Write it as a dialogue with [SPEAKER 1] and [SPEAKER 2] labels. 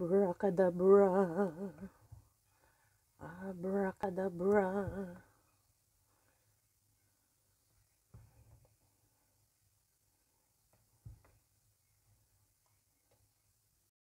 [SPEAKER 1] Abracadabra. Abracadabra.